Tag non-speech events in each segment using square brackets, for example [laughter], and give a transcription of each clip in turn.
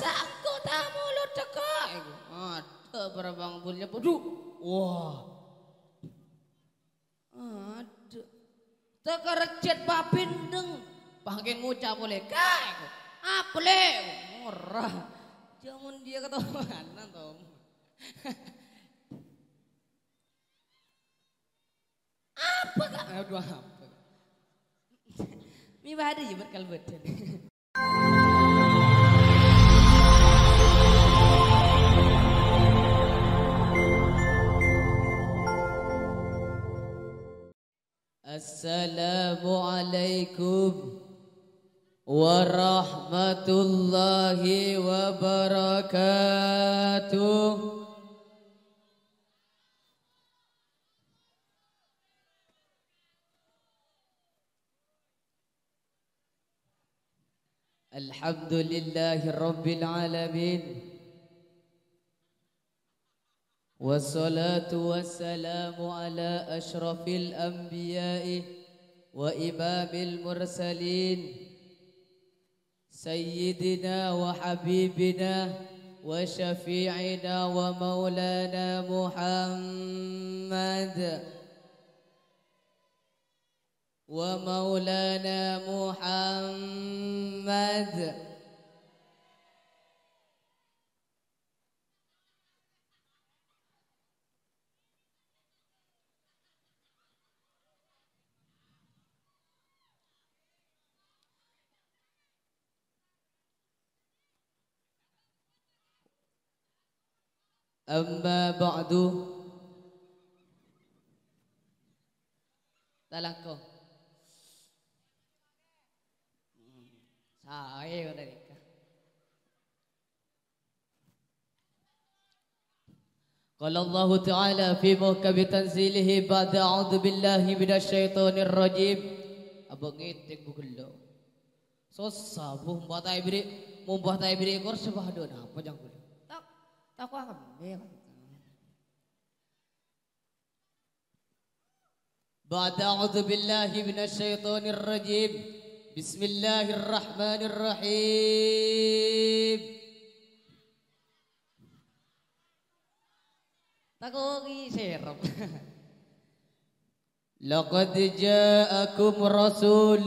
Saku tamu lu teka. Ada berabang bulnya bodoh. Wah. Ada. Teka rejet papindeng. Pangkin ngucap boleh kak. Aple. Murah. Jangan dia ketahuan tom. apa kak? Aduh apa. Mi ada ya berkal السلام عليكم ورحمة الله وبركاته الحمد لله رب العالمين والصلاة والسلام على أشرف الأنبياء وإمام المرسلين سيدنا وحبيبنا وشفيعنا ومولانا محمد ومولانا محمد أما بعد Salah kau. Saya dari قال الله تعالى في محكم تنزيله بعد أعوذ بالله من الشيطان الرجيم abangitik bugulo so sabuh mbah taibri mumbah taibri kor sebah apa jang 떡과가 بعد أعوذ بالله من الشيطان الرجيم بسم الله الرحمن الرحيم تقوغي شيرم لقد جاءكم رسول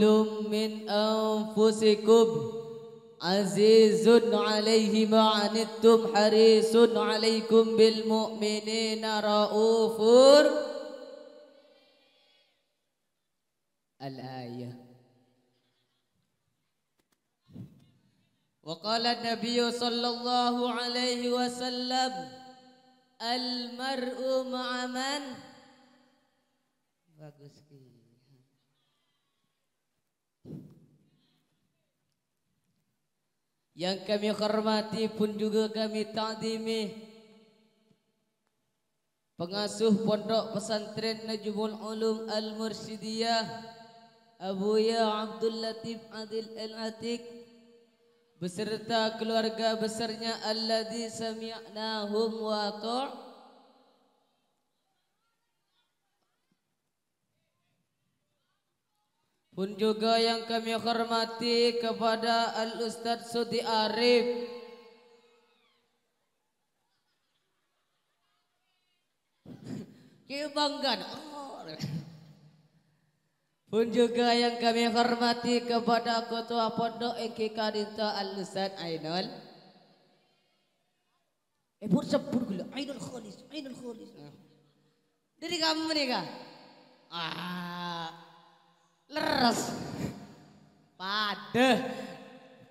من أنفسكم عزيز عليه ما عنتم حريص عليكم بالمؤمنين رؤوف الآية وقال النبي صلى الله عليه وسلم المرء مع من؟ bagus Yang kami hormati pun juga kami ta'zimi Pengasuh Pondok Pesantren Najibul Ulum Al-Mursidiyah Abu Ya Abdul Latif Adil Al-Atik Beserta keluarga besarnya Allah Alladhi sami'nahum wa ta'a Pun juga yang kami hormati kepada al ustaz Sudi Arif Kibanggan Pun juga yang kami hormati kepada Ketua Pondok Eki Karita al ustaz Ainul Eh pun sebut gula Ainul Khalis Ainul Khalis Dari kamu mereka. Ah leres pada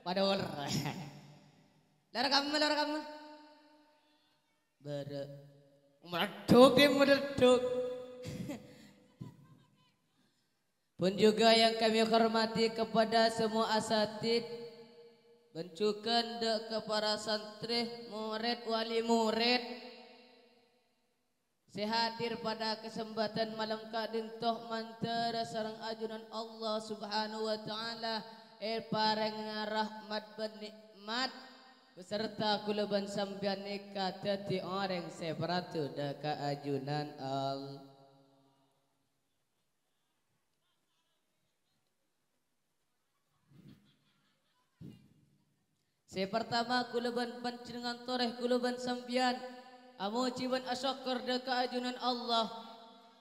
Padeh leres lara kamu lara kamu ber meleduk dia pun juga yang kami hormati kepada semua asatid bencukan dek para santri murid wali murid saya hadir pada kesempatan malam kadin toh mantara sarang ajunan Allah Subhanahu wa taala er eh, pareng rahmat ben nikmat beserta kuluban sambian nikah dadi orang separatu daka ajunan Allah. Saya pertama kuluban panjenengan toreh kuluban sambian. Amujiban asyakur da kaajunan Allah.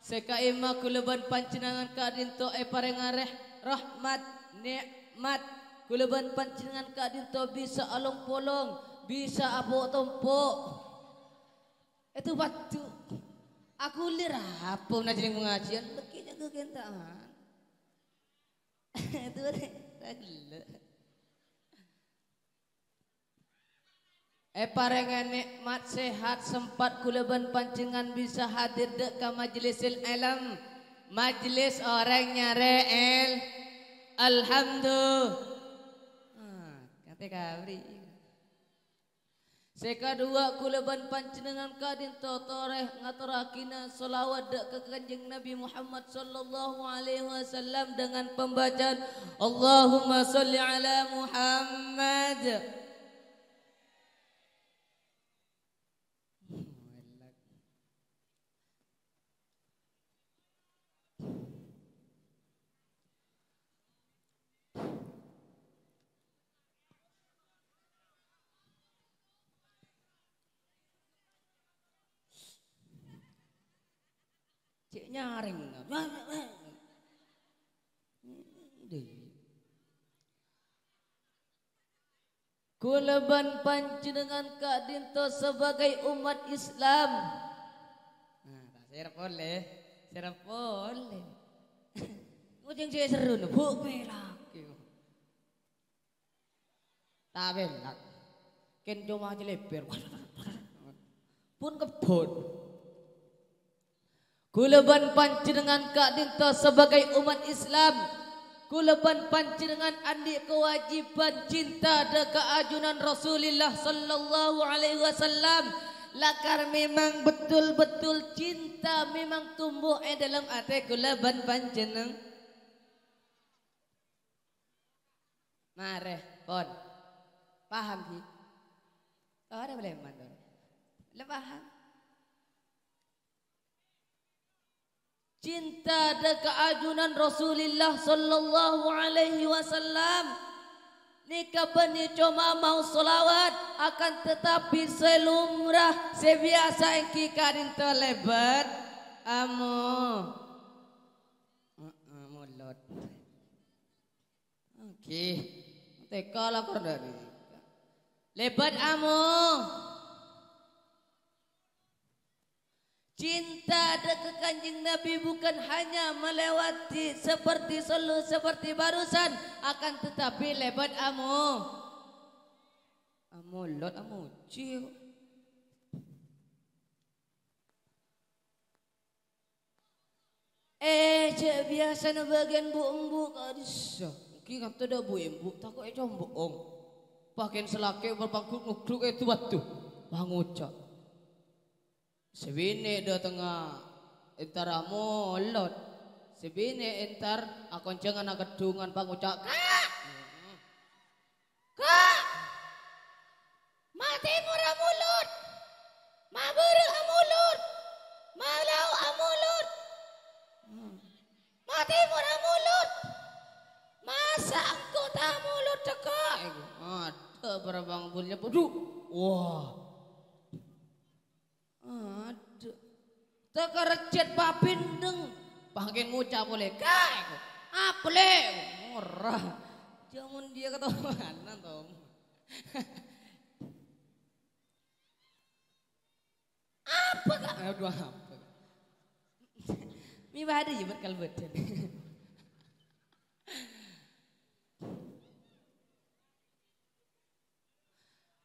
Sekaima leban pancenangan kadin to e parengareh rahmat nikmat. Kuleban pancenangan kadin to bisa alung polong, bisa apo tompo. Itu batu. Aku lirapun na jeling pengajian, lekinya kegentaan. [laughs] Itu ada. Lagi Eparengan nikmat sehat sempat kuleban pancingan bisa hadir dek ke majlisil ilm. Majlis orang nyare el. Alhamdulillah. Ah, kata kabri. Sekadua kuleban pancingan kadin totoreh ngaturakina solawat dek ke kanjeng Nabi Muhammad sallallahu alaihi wasallam dengan pembacaan Allahumma salli ala Muhammad. Cek nyaring. Kuleban panjenengan Kak Dinto sebagai umat Islam. Nah, saya boleh, saya boleh. [laughs] Kucing saya seru nih, bu melak. Tak melak. Ken cuma aja lebar. [laughs] Pun kebun. Kuleban panci dengan Kak Dinta sebagai umat Islam Kuleban panci dengan adik kewajiban cinta dekat ajunan Rasulullah sallallahu alaihi wasallam Lakar memang betul-betul cinta memang tumbuh eh dalam hati kuleban panjeneng Mareh pon Paham sih? Oh ada boleh lebah. Lepaham cinta dan keajunan Rasulullah sallallahu alaihi wasallam nikah bani cuma mau solawat akan tetapi selumrah sebiasa engki karin telebat. Amo mulut oke teka lah dari lebat amu Cinta dekat kanjeng Nabi bukan hanya melewati seperti solo seperti barusan akan tetapi lebat amu. Amu lot amu cil. Eh cek biasa na bagian bu embu kadis. Ki kata dah bu embu takut eh combong. Pakaian selake berpangkut nukluk itu eh batu. cak. Sebini do tengah entar amolot. Sebini entar akon jangan bang pangucak. Kak! Kak! Mati murah mulut. Maburu amulut. Malau amulut. Mati murah mulut. Masa aku tak mulut dekat. Ada berabang bulunya bodoh. Wah. Wow. ngucap boleh kae. apa ora. Jangan dia ketawanan to. apa kak? dua apa? Mi ada ya bakal badan.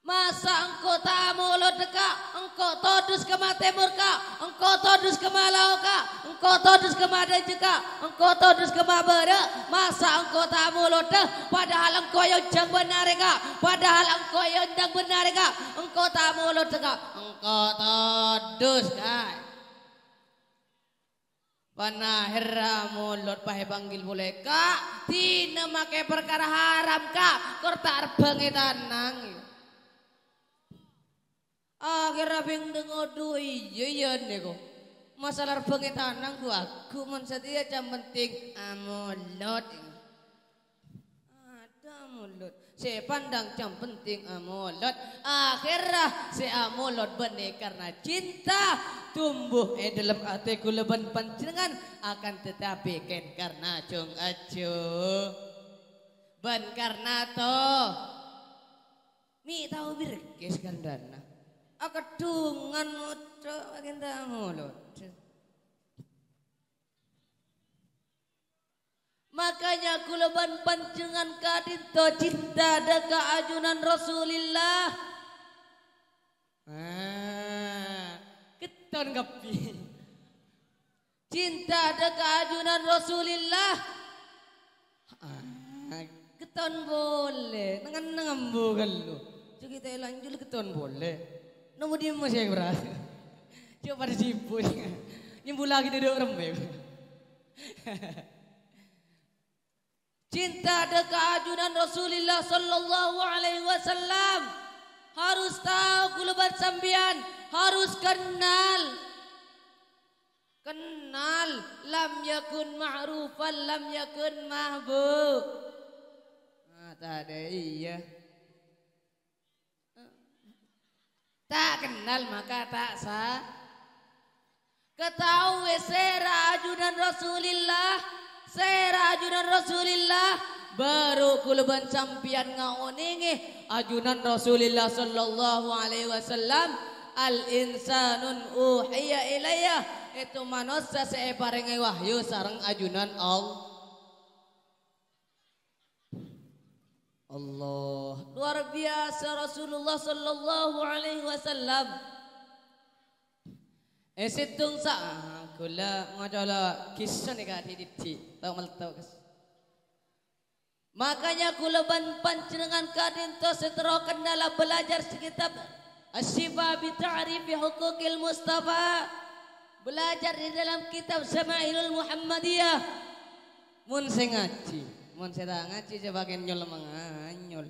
Masa engkau tak mulut dekat, engkau todus mati murka, engkau todus kema lauka, engkau todus kema juga, engkau todus ke bere. Masa engkau tak mulut deh, padahal engkau yang jang benarika, padahal engkau yang jang benarika, engkau tak mulut dekat, engkau todus kan. hera mulut pahe panggil boleh kak, tina make perkara haram kak, kortar bangi tanang. Akhirnya bing dengo iya iya niku. Masalah pengitanang gua aku men setia ya jam penting amulot. Ada mulut. Si pandang jam penting amulot. Akhirnya si amulot benih karena cinta tumbuh eh dalam hatiku leban panjenengan akan tetapi ken karena jong acu Ben karena to. Mi tahu birkes kandana kedungan modok kita mulut. Makanya panjangan panjenengan kadito cinta ada keajunan Rasulillah. Ah, kita ngapi. Cinta ada keajunan Rasulillah. Ah, keton boleh. Nengan nengan bukan lu. Jadi kita lanjut keton boleh dia masih yang berat. Dia pada sibuk. Nyembul lagi duduk rembem. Cinta dekat ajunan Rasulullah sallallahu alaihi wasallam harus tahu kulubat sambian, harus kenal. Kenal lam yakun ma'rufan lam yakun mahbub. Ah, tak ada iya. Tak kenal maka tak sah. Ketahui sera ajudan Rasulillah, sera ajudan Rasulillah, baru kuluban campian ngaoningi Ajudan Rasulillah sallallahu alaihi wasallam al insanun uhiya ilayah itu manusia saya wahyu sarang ajudan Allah Allah. Luar biasa Rasulullah sallallahu alaihi wasallam. Esitung eh, sa kula ngajala kisah ni kat hiditti tau mal tau kas. Makanya kula ban panjenengan kadin to setro kendala belajar sekitab Asyifa bi ta'rifi hukukil Mustafa. Belajar di dalam kitab Sama'ilul Muhammadiyah. Mun ngaji Mun saya ngaji sebagian nyol menganyol.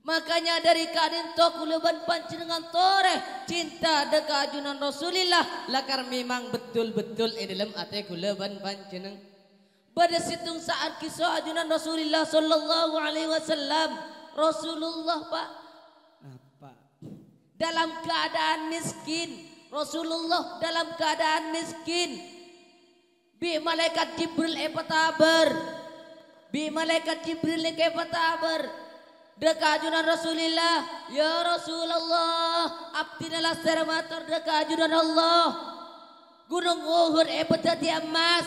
Makanya dari kadin tok uleban dengan tore cinta deka ajunan Rasulillah lakar memang betul-betul di e dalam ate panci neng. Pada situng saat kisah ajunan Rasulullah sallallahu alaihi wasallam Rasulullah Pak apa dalam keadaan miskin Rasulullah dalam keadaan miskin Bi malaikat Jibril epataber. Eh, Bi malaikat Jibril epataber. Eh, dekajunan Rasulillah, ya Rasulullah, abdinalah sermator dekajunan Allah. Gunung Uhud epatati eh, emas,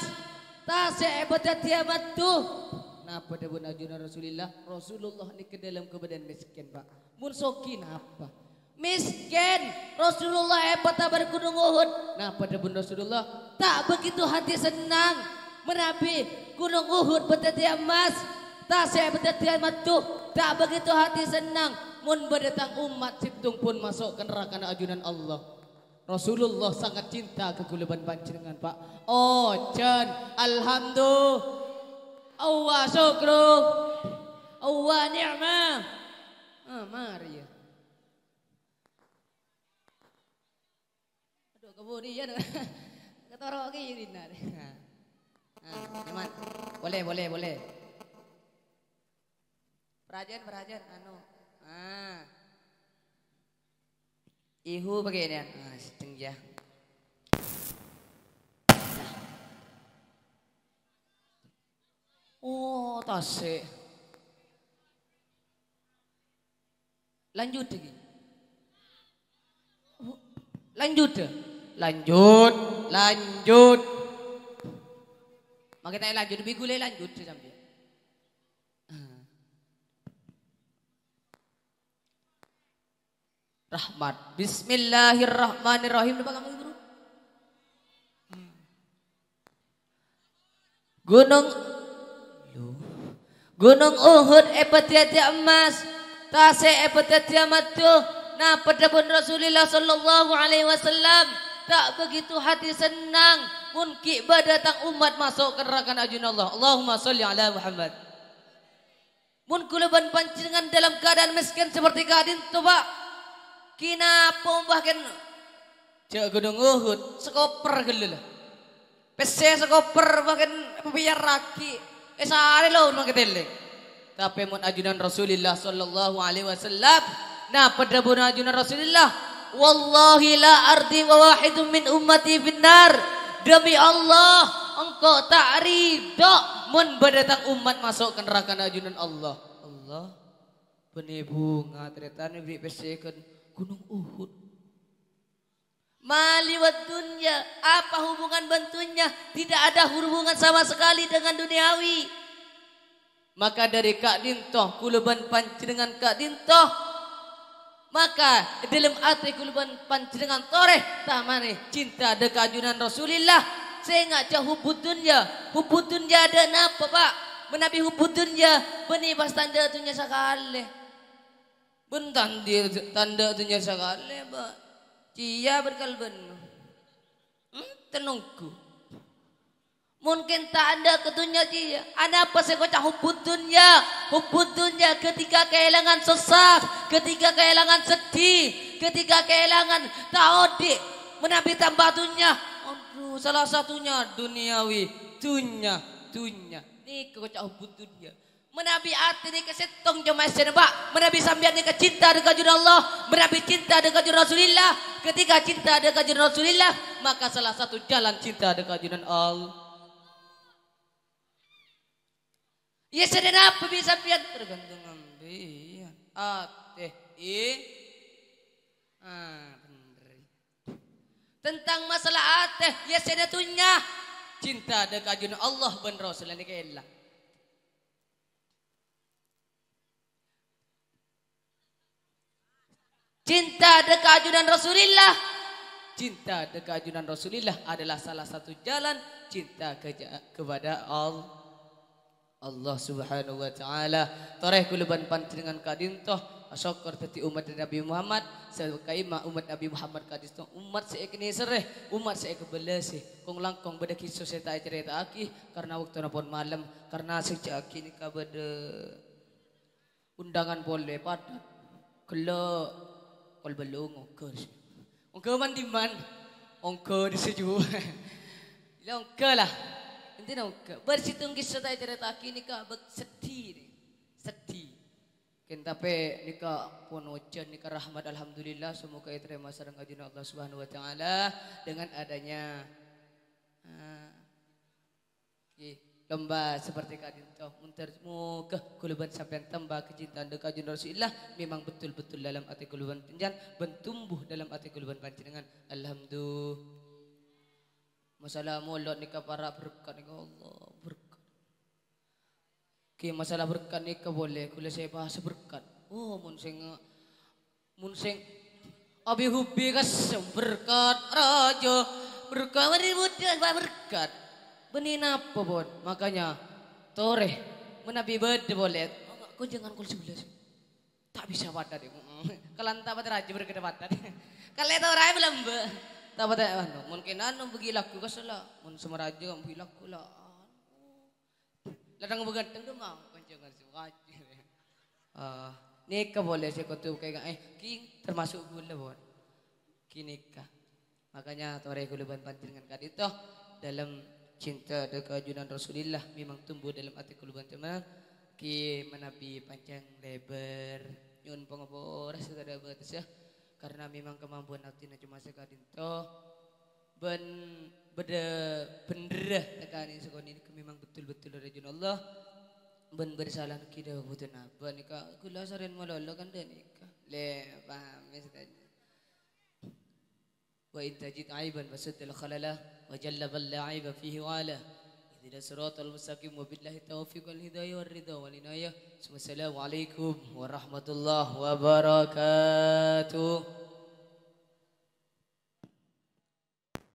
tasya epatati amat tuh. Napa debun ajunan Rasulillah? Rasulullah ni ke dalam kebadan miskin pak. Mun apa? miskin. Rasulullah epata gunung Uhud. Nah pada bunda Rasulullah tak begitu hati senang. menabi gunung Uhud betetia emas. Tak saya betetia matuh. Tak begitu hati senang. Mun berdatang umat situng pun masuk ke neraka ajunan Allah. Rasulullah sangat cinta keguluban dengan pak. Oh jen Alhamdulillah. Allah syukru. Allah ni'mah. Ah, mari ya. kemudian [laughs] ketoro ke yurina nah, [laughs] ya. nyaman boleh boleh boleh perajin, perajin, anu ah ihu begini ya. ah setengah Oh, tasik. Lanjut lagi. Oh, lanjut lanjut lanjut kita lanjut lebih gule lanjut sampai hmm. Rahmat Bismillahirrahmanirrahim Lupa kamu guru hmm. Gunung Gunung Uhud epetiatia emas Tase epetiatia matu Nah pada pun Rasulullah Sallallahu alaihi wasallam tak begitu hati senang mungkin badatang umat masuk ke neraka Allah. Allahumma salli ala Muhammad mun kuleban pancingan dalam keadaan miskin seperti kadin pak. kina pembahkan cek gedung Uhud sekoper gelulah pese sekoper bahkan biar raki eh sehari lo mak keteleng tapi mun ajunan Rasulullah sallallahu alaihi wasallam nah pada ajunan Rasulullah Wallahi la ardi wa wahidun min ummati binar. Demi Allah, engkau tak ridho mun berdatang umat masuk ke neraka najunan Allah. Allah ternyata ini beri pesekan gunung Uhud. Mali dunya, apa hubungan bentunya? Tidak ada hubungan sama sekali dengan duniawi. Maka dari Kak Dintoh, kuluban panci dengan Kak Dintoh, maka dalam hati kuluban panjenengan toreh tamane cinta dekajunan saya nggak cah hubutun ya ada apa pak menapi hubutunnya beni pas tanda tunya sakale ben tanda tanda tunya sakale pak cia berkalben hmm, tenungku Mungkin tak ada ketunya dia. Ada apa saya kocak hubut dunia. Hubut dunia ketika kehilangan sesak. Ketika kehilangan sedih. Ketika kehilangan di Menabi tambah dunia. Aduh, salah satunya duniawi. Dunia, dunia. Ini kocak hubut dunia. Menabi hati ini kesetong jemaah pak Menabi sambian ini kecinta dengan jurnal Allah. Menabi cinta dengan jurnal Rasulullah. Ketika cinta dengan jurnal Rasulullah. Maka salah satu jalan cinta dengan jurnal Allah. Iya sedena apa bisa pian tergantung ambian. Ateh i. Ah bener. Tentang masalah ateh ya sedatunya cinta dekat jun Allah ben Rasul ini kailah. Cinta dekajunan Rasulullah. Cinta dekat dekajunan Rasulullah adalah salah satu jalan cinta kepada Allah. Allah Subhanahu wa taala. Toreh kuluban panjenengan kadintoh asyukur tati umat Nabi Muhammad sekaima umat Nabi Muhammad kadintoh umat seikni sereh umat seikbelasi kong langkong beda kisah seta cerita aki karena waktu napon malam karena sejak kini kabade undangan boleh padat kelo kol belung ongkos ongkos man diman ongkos disejuk ongkos [laughs] lah Intinya bersitung kisah cerita kini kak bet sedih nih, sedih. Kentape nikah pun ojan nikah rahmat alhamdulillah semoga itu sarang kajian Allah Subhanahu Wa Taala dengan adanya uh, lomba seperti kajian toh muntar muka kuluban sampai tambah kecintaan dekat junor Rasulullah memang betul-betul dalam hati kuluban penjan bertumbuh dalam hati kuluban panjenengan alhamdulillah Masalah mulut ni para berkat ni Allah berkat. Ki masalah berkat ni boleh kula saya bahas berkat. Oh mun sing mun abi hubi kas berkat raja berkat ribut berkat. Benih apa bon? Makanya toreh menabi bed boleh. Kau jangan kul sebelas, Tak bisa deh. [laughs] [laughs] Kalau entah padat raja berkedapatan. Kalau itu orang belum Tak apa tak apa. Anu, mungkin anu bagi laku kau salah. Mun semeraja kau bagi laku lah. Anu. Ladang berganteng tu mang. Panjangan suraja. Ah, nikah boleh saya kau kaya kayak eh king termasuk gula buat. Kinikah. Makanya tawarai gula ban pantin dengan kadi tu dalam cinta dan keajunan Rasulullah memang tumbuh dalam hati kuluban teman. Ki menabi panjang lebar. Nyun pengobor rasa tak ada batas ya karena memang kemampuan abdina cuma sekadin toh ben beda benderah ini sekon ini memang betul-betul dari jin Allah ben bersalah kita butuh apa nika kula saran malah Allah kan deh nika le paham misalnya wa intajit aiban wasudil khalala wa jalla balla aiba fihi wala اهدنا صراط المستقيم وبالله التوفيق والهداية والرضا والعناية ثم السلام عليكم ورحمة الله وبركاته